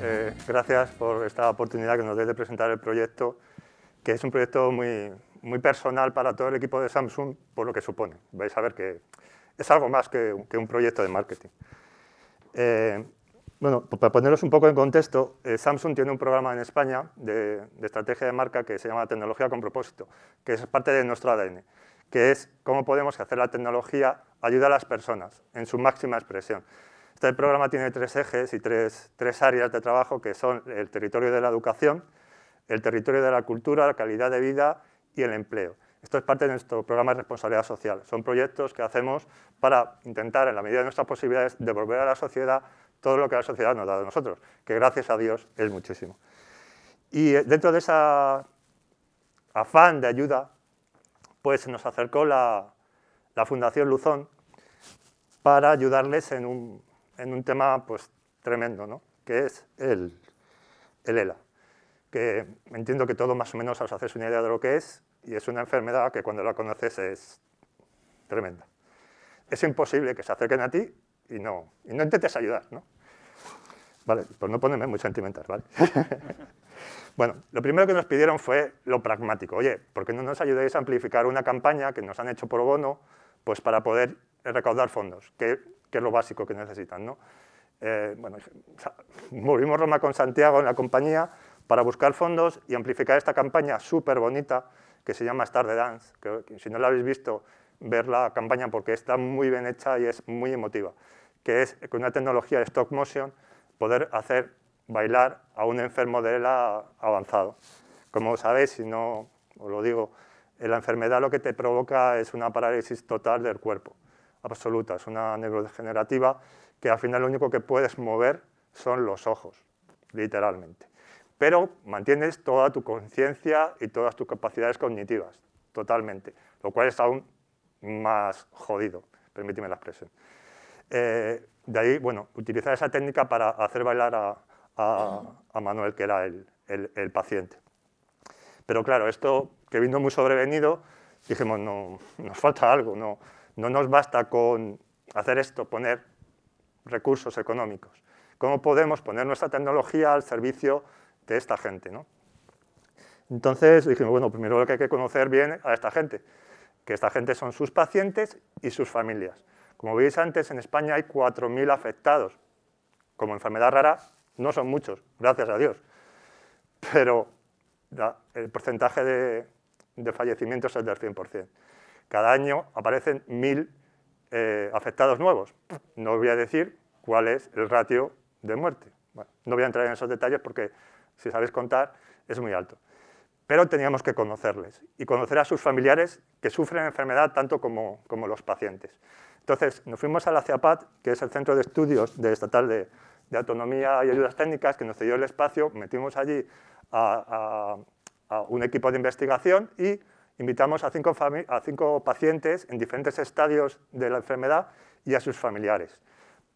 Eh, gracias por esta oportunidad que nos dé de presentar el proyecto, que es un proyecto muy, muy personal para todo el equipo de Samsung por lo que supone. Vais a ver que es algo más que, un proyecto de marketing. Eh, bueno, pues para poneros un poco en contexto, eh, Samsung tiene un programa en España de, estrategia de marca que se llama Tecnología con propósito, que es parte de nuestro ADN que es cómo podemos hacer la tecnología ayuda a las personas en su máxima expresión. Este programa tiene tres ejes y tres, áreas de trabajo que son el territorio de la educación, el territorio de la cultura, la calidad de vida y el empleo. Esto es parte de nuestro programa de responsabilidad social. Son proyectos que hacemos para intentar, en la medida de nuestras posibilidades, devolver a la sociedad todo lo que la sociedad nos da a nosotros, que gracias a Dios es muchísimo. Y eh, dentro de ese afán de ayuda pues nos acercó la, Fundación Luzón para ayudarles en un, tema pues, tremendo, que es el, el ELA, que entiendo que todo más o menos os hacéis una idea de lo que es, y es una enfermedad que cuando la conoces es tremenda. Es imposible que se acerquen a ti y no, y no intentes ayudar, ¿no? Vale, pues no ponerme muy sentimental, ¿vale? Bueno, lo primero que nos pidieron fue lo pragmático. Oye, ¿por qué no nos ayudáis a amplificar una campaña que nos han hecho por bono pues para poder recaudar fondos, que, es lo básico que necesitan? ¿no? Eh, bueno, movimos Roma con Santiago en la compañía para buscar fondos y amplificar esta campaña súper bonita que se llama Star de Dance, que, si no la habéis visto, ver la campaña porque está muy bien hecha y es muy emotiva, que es con una tecnología de stop motion poder hacer bailar a un enfermo de ELA avanzado. Como sabéis, si no os lo digo, la enfermedad lo que te provoca es una parálisis total del cuerpo, absoluta, es una neurodegenerativa que al final lo único que puedes mover son los ojos, literalmente. Pero mantienes toda tu conciencia y todas tus capacidades cognitivas, totalmente, lo cual es aún más jodido, permíteme la expresión. Eh, de ahí, bueno, utilizar esa técnica para hacer bailar a, a, Manuel, que era el, paciente. Pero claro, esto que vino muy sobrevenido, dijimos, no, nos falta algo, no, no nos basta con hacer esto, poner recursos económicos. ¿Cómo podemos poner nuestra tecnología al servicio de esta gente? Entonces dijimos, bueno, primero lo que hay que conocer bien a esta gente, que esta gente son sus pacientes y sus familias. Como veis antes, en España hay 4.000 afectados como enfermedad rara no son muchos, gracias a Dios. Pero el porcentaje de, fallecimientos es del 100%. Cada año aparecen mil eh, afectados nuevos. No os voy a decir cuál es el ratio de muerte. no voy a entrar en esos detalles porque, si sabéis contar, es muy alto. Pero teníamos que conocerles y conocer a sus familiares que sufren enfermedad tanto como, los pacientes. Entonces, nos fuimos a la CEAPAT, que es el Centro de Estudios de Estatal de, de autonomía y ayudas técnicas que nos cedió el espacio, metimos allí a, un equipo de investigación y invitamos a cinco, a cinco pacientes en diferentes estadios de la enfermedad y a sus familiares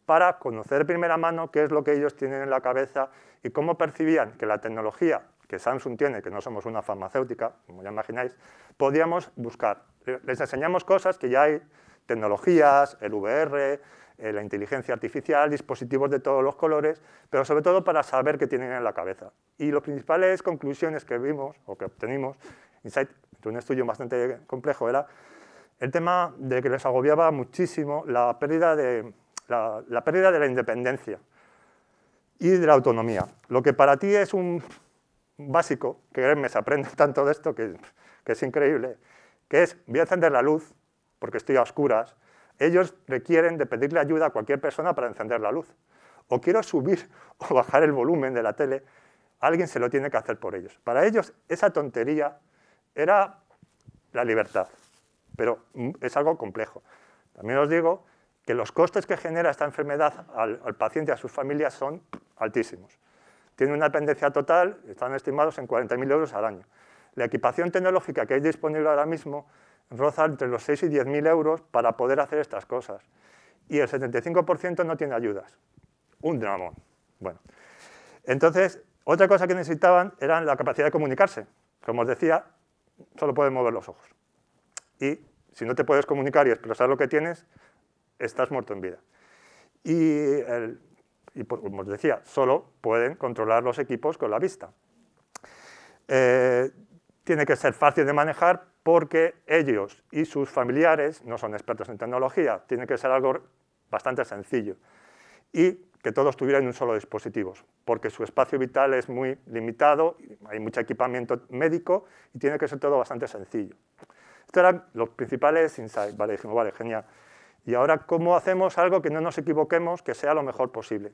para conocer de primera mano qué es lo que ellos tienen en la cabeza y cómo percibían que la tecnología que Samsung tiene, que no somos una farmacéutica, como ya imagináis, podíamos buscar. Les enseñamos cosas que ya hay, tecnologías, el VR, eh, la inteligencia artificial, dispositivos de todos los colores, pero sobre todo para saber qué tienen en la cabeza. Y las principales conclusiones que vimos o que obtenimos, Insight, un estudio bastante complejo, era el tema de que les agobiaba muchísimo la pérdida de la, pérdida de la independencia y de la autonomía. Lo que para ti es un básico, que me se aprende tanto de esto que, que es increíble, que es voy a encender la luz porque estoy a oscuras, ellos requieren de pedirle ayuda a cualquier persona para encender la luz. O quiero subir o bajar el volumen de la tele, alguien se lo tiene que hacer por ellos. Para ellos esa tontería era la libertad, pero mm, es algo complejo. También os digo que los costes que genera esta enfermedad al, paciente y a sus familias son altísimos. Tiene una dependencia total, están estimados en 40.000 euros al año. La equipación tecnológica que hay disponible ahora mismo roza entre los 6 y mil euros para poder hacer estas cosas. Y el 75% no tiene ayudas. Un dramón. Bueno, entonces, otra cosa que necesitaban era la capacidad de comunicarse. Como os decía, solo pueden mover los ojos. Y si no te puedes comunicar y expresar lo que tienes, estás muerto en vida. Y, como os decía, solo pueden controlar los equipos con la vista. Eh, tiene que ser fácil de manejar porque ellos y sus familiares no son expertos en tecnología, tiene que ser algo bastante sencillo y que todos tuvieran un solo dispositivo, porque su espacio vital es muy limitado, hay mucho equipamiento médico y tiene que ser todo bastante sencillo. Estos eran los principales insights, vale, dijimos, vale, genial. Y ahora, ¿cómo hacemos algo que no nos equivoquemos, que sea lo mejor posible?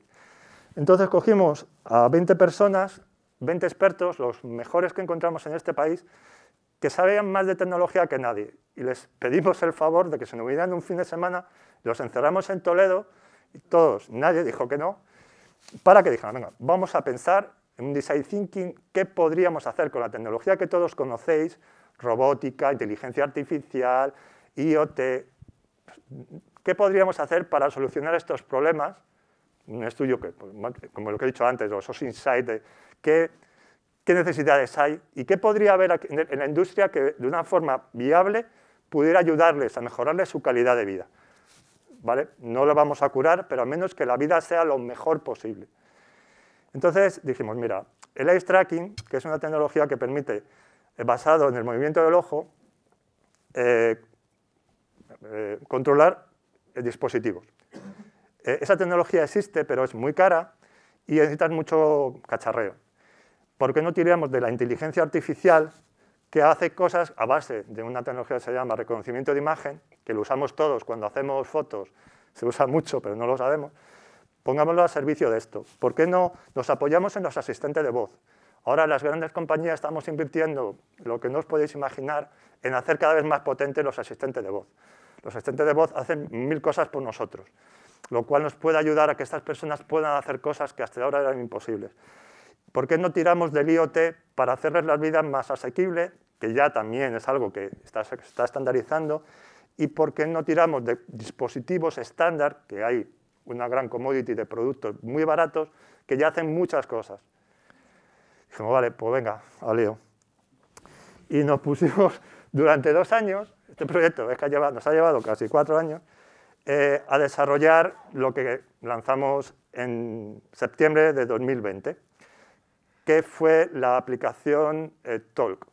Entonces cogimos a 20 personas 20 expertos, los mejores que encontramos en este país, que sabían más de tecnología que nadie. Y les pedimos el favor de que se nos vinieran un fin de semana, los encerramos en Toledo, y todos, nadie dijo que no, para que dijeran, venga, vamos a pensar en un design thinking, qué podríamos hacer con la tecnología que todos conocéis, robótica, inteligencia artificial, IoT, qué podríamos hacer para solucionar estos problemas. Un estudio que, pues, como lo que he dicho antes, los insights qué, necesidades hay y qué podría haber en la industria que de una forma viable pudiera ayudarles a mejorarles su calidad de vida. ¿Vale? No lo vamos a curar, pero al menos que la vida sea lo mejor posible. Entonces dijimos, mira, el eye tracking, que es una tecnología que permite, eh, basado en el movimiento del ojo, eh, eh, controlar dispositivos. esa tecnología existe, pero es muy cara y necesitas mucho cacharreo. ¿por qué no tiramos de la inteligencia artificial que hace cosas a base de una tecnología que se llama reconocimiento de imagen, que lo usamos todos cuando hacemos fotos, se usa mucho pero no lo sabemos, pongámoslo a servicio de esto. ¿Por qué no nos apoyamos en los asistentes de voz? Ahora las grandes compañías estamos invirtiendo, lo que no os podéis imaginar, en hacer cada vez más potentes los asistentes de voz. Los asistentes de voz hacen mil cosas por nosotros, lo cual nos puede ayudar a que estas personas puedan hacer cosas que hasta ahora eran imposibles. ¿Por qué no tiramos del IoT para hacerles la vida más asequible, que ya también es algo que está, está estandarizando? ¿Y por qué no tiramos de dispositivos estándar, que hay una gran commodity de productos muy baratos, que ya hacen muchas cosas? Dijimos, vale, pues venga, a Leo. Y nos pusimos durante dos años, este proyecto es que nos ha llevado casi cuatro años, eh, a desarrollar lo que lanzamos en septiembre de 2020 que fue la aplicación eh, Talk.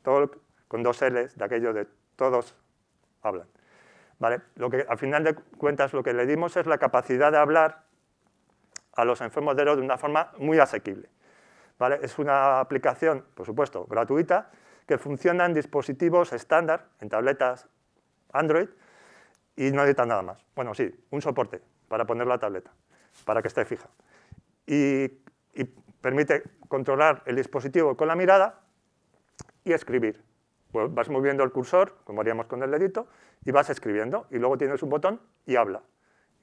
Talk con dos L's, de aquello de todos hablan. ¿Vale? Lo que al final de cuentas lo que le dimos es la capacidad de hablar a los enfermos de ERO de una forma muy asequible. ¿Vale? Es una aplicación, por supuesto, gratuita, que funciona en dispositivos estándar, en tabletas Android, y no necesita nada más. Bueno, sí, un soporte para poner la tableta, para que esté fija. y permite controlar el dispositivo con la mirada y escribir. Pues vas moviendo el cursor, como haríamos con el dedito, y vas escribiendo. Y luego tienes un botón y habla.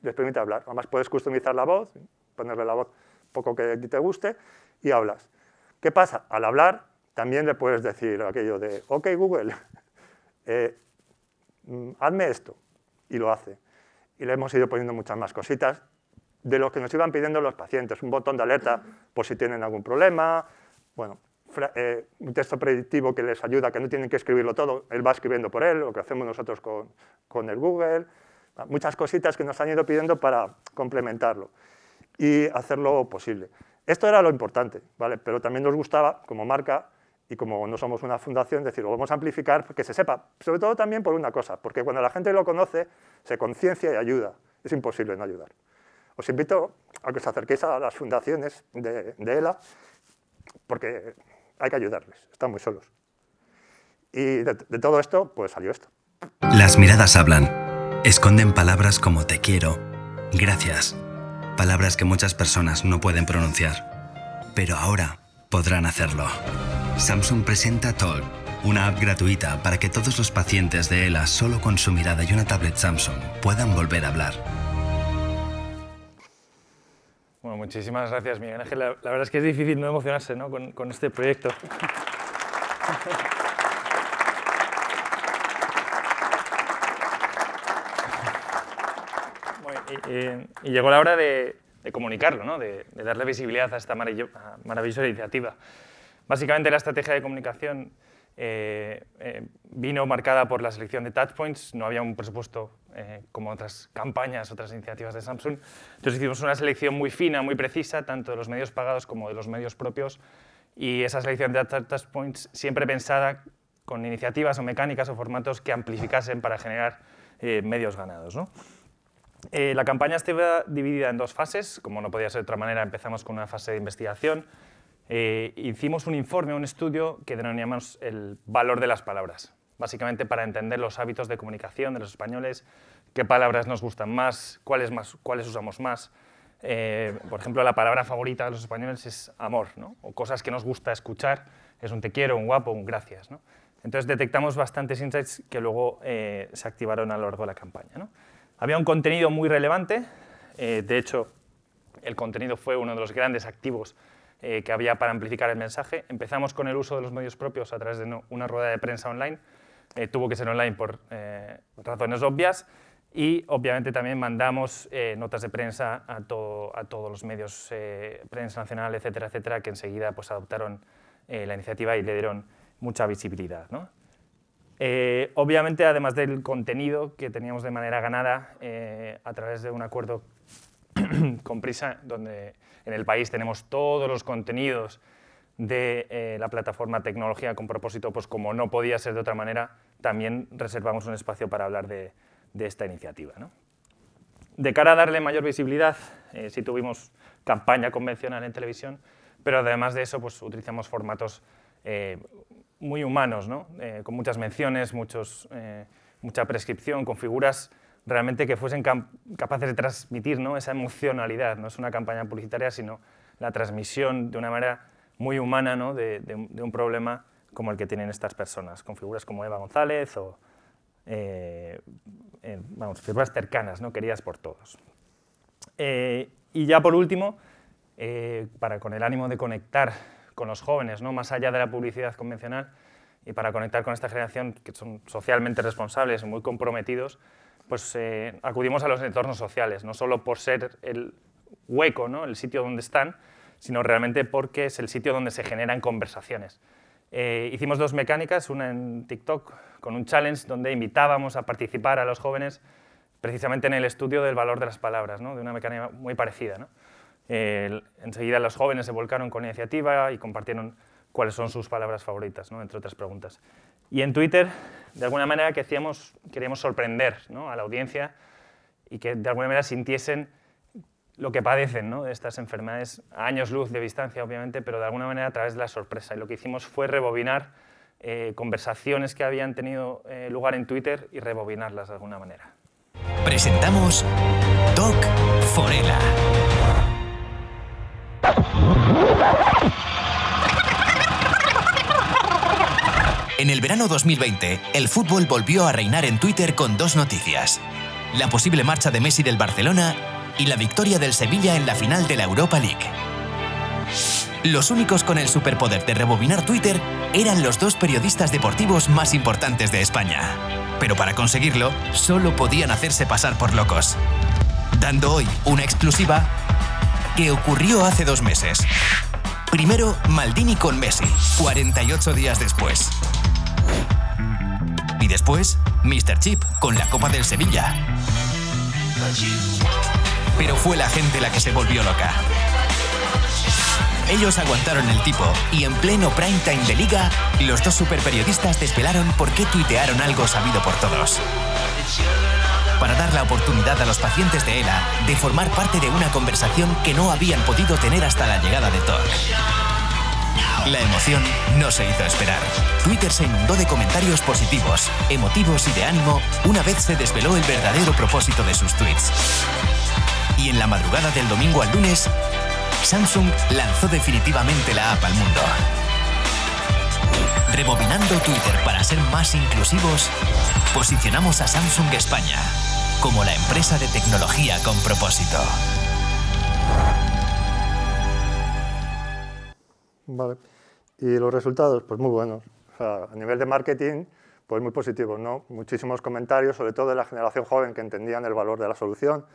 Les permite hablar. Además puedes customizar la voz, ponerle la voz poco que te guste, y hablas. ¿Qué pasa? Al hablar también le puedes decir aquello de, ok Google, eh, mm, hazme esto. Y lo hace. Y le hemos ido poniendo muchas más cositas de lo que nos iban pidiendo los pacientes, un botón de alerta por si tienen algún problema, bueno, eh, un texto predictivo que les ayuda, que no tienen que escribirlo todo, él va escribiendo por él, lo que hacemos nosotros con, el Google, muchas cositas que nos han ido pidiendo para complementarlo y hacerlo posible. Esto era lo importante, ¿vale? Pero también nos gustaba, como marca y como no somos una fundación, decir, lo vamos a amplificar, que se sepa, sobre todo también por una cosa, porque cuando la gente lo conoce, se conciencia y ayuda. Es imposible no ayudar. Os invito a que os acerquéis a las fundaciones de, ELA, e porque hay que ayudarles, están muy solos. Y de, de todo esto, pues salió esto. Las miradas hablan, esconden palabras como te quiero, gracias, palabras que muchas personas no pueden pronunciar, pero ahora podrán hacerlo. Samsung presenta Talk, una app gratuita para que todos los pacientes de ELA solo con su mirada y una tablet Samsung puedan volver a hablar. Bueno, muchísimas gracias, Miguel Ángel. La, verdad es que es difícil no emocionarse Con, este proyecto. y, llegó la hora de, comunicarlo, de, de, darle visibilidad a esta maravillosa iniciativa. Básicamente la estrategia de comunicación eh, eh, vino marcada por la selección de touchpoints, no había un presupuesto eh, como otras campañas, otras iniciativas de Samsung. Entonces hicimos una selección muy fina, muy precisa, tanto de los medios pagados como de los medios propios, y esa selección de touchpoints siempre pensada con iniciativas o mecánicas o formatos que amplificasen para generar medios ganados. la campaña estaba dividida en dos fases, como no podía ser de otra manera, empezamos con una fase de investigación, eh, hicimos un informe, un estudio que denominamos el valor de las palabras, básicamente para entender los hábitos de comunicación de los españoles, qué palabras nos gustan más, cuáles, más, cuáles usamos más. Eh, por ejemplo, la palabra favorita de los españoles es amor, o cosas que nos gusta escuchar, es un te quiero, un guapo, un gracias. Entonces detectamos bastantes insights que luego eh, se activaron a lo largo de la campaña. Había un contenido muy relevante, de hecho, el contenido fue uno de los grandes activos eh, que había para amplificar el mensaje. Empezamos con el uso de los medios propios a través de una rueda de prensa online. Eh, tuvo que ser online por eh, razones obvias. Y obviamente también mandamos notas de prensa a, a todos los medios, prensa nacional, etcétera, etcétera, que enseguida pues, adoptaron la iniciativa y le dieron mucha visibilidad. obviamente, además del contenido que teníamos de manera ganada a través de un acuerdo con Prisa, donde en el país tenemos todos los contenidos de eh, la plataforma Tecnología con propósito, pues como no podía ser de otra manera, también reservamos un espacio para hablar de, esta iniciativa. De cara a darle mayor visibilidad, eh, sí tuvimos campaña convencional en televisión, pero además de eso, pues utilizamos formatos eh, muy humanos, eh, con muchas menciones, muchos, mucha prescripción, con figuras realmente que fuesen capaces de transmitir esa emocionalidad. No es una campaña publicitaria, sino la transmisión de una manera muy humana de, un problema como el que tienen estas personas, con figuras como Eva González o eh, eh, figuras cercanas, ¿no? queridas por todos. Eh, y ya por último, para con el ánimo de conectar con los jóvenes, ¿no? más allá de la publicidad convencional, y para conectar con esta generación que son socialmente responsables y muy comprometidos, pues eh, acudimos a los entornos sociales, no solo por ser el hueco, ¿no? el sitio donde están, sino realmente porque es el sitio donde se generan conversaciones. Eh, hicimos dos mecánicas, una en TikTok con un challenge donde invitábamos a participar a los jóvenes precisamente en el estudio del valor de las palabras, ¿no? de una mecánica muy parecida. ¿no? Eh, enseguida los jóvenes se volcaron con iniciativa y compartieron cuáles son sus palabras favoritas, ¿no? entre otras preguntas. Y en Twitter, de alguna manera, que queríamos sorprender a la audiencia y que de alguna manera sintiesen lo que padecen de estas enfermedades, a años luz de distancia, obviamente, pero de alguna manera a través de la sorpresa. Y lo que hicimos fue rebobinar eh, conversaciones que habían tenido eh, lugar en Twitter y rebobinarlas de alguna manera. Presentamos Doc Forela. En el verano 2020, el fútbol volvió a reinar en Twitter con dos noticias. La posible marcha de Messi del Barcelona y la victoria del Sevilla en la final de la Europa League. Los únicos con el superpoder de rebobinar Twitter eran los dos periodistas deportivos más importantes de España. Pero para conseguirlo, solo podían hacerse pasar por locos. Dando hoy una exclusiva que ocurrió hace dos meses. Primero, Maldini con Messi, 48 días después. Y después, Mr. Chip con la Copa del Sevilla. Pero fue la gente la que se volvió loca. Ellos aguantaron el tipo y en pleno prime time de liga, los dos superperiodistas desvelaron por qué tuitearon algo sabido por todos. Para dar la oportunidad a los pacientes de ELA de formar parte de una conversación que no habían podido tener hasta la llegada de Torque. La emoción no se hizo esperar. Twitter se inundó de comentarios positivos, emotivos y de ánimo una vez se desveló el verdadero propósito de sus tweets. Y en la madrugada del domingo al lunes, Samsung lanzó definitivamente la app al mundo. Rebobinando Twitter para ser más inclusivos, posicionamos a Samsung España como la empresa de tecnología con propósito. Vale. Y los resultados, pues muy buenos. a nivel de marketing, pues muy positivos, ¿no? Muchísimos comentarios, sobre todo de la generación joven que entendían el valor de la solución.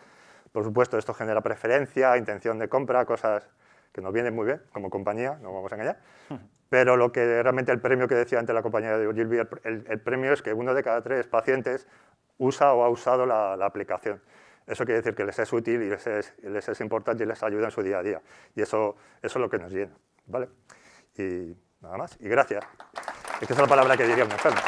Por supuesto, esto genera preferencia, intención de compra, cosas que nos vienen muy bien como compañía, no vamos a engañar. Pero lo que realmente el premio que decía antes la compañía de Ogilvy, el, el, premio es que uno de cada tres pacientes usa o ha usado la, aplicación. Eso quiere decir que les es útil y les es, les es, importante y les ayuda en su día a día. Y eso, eso es lo que nos llena. ¿vale? Y nada más. Y gracias. esta es la palabra que diría un enfermo.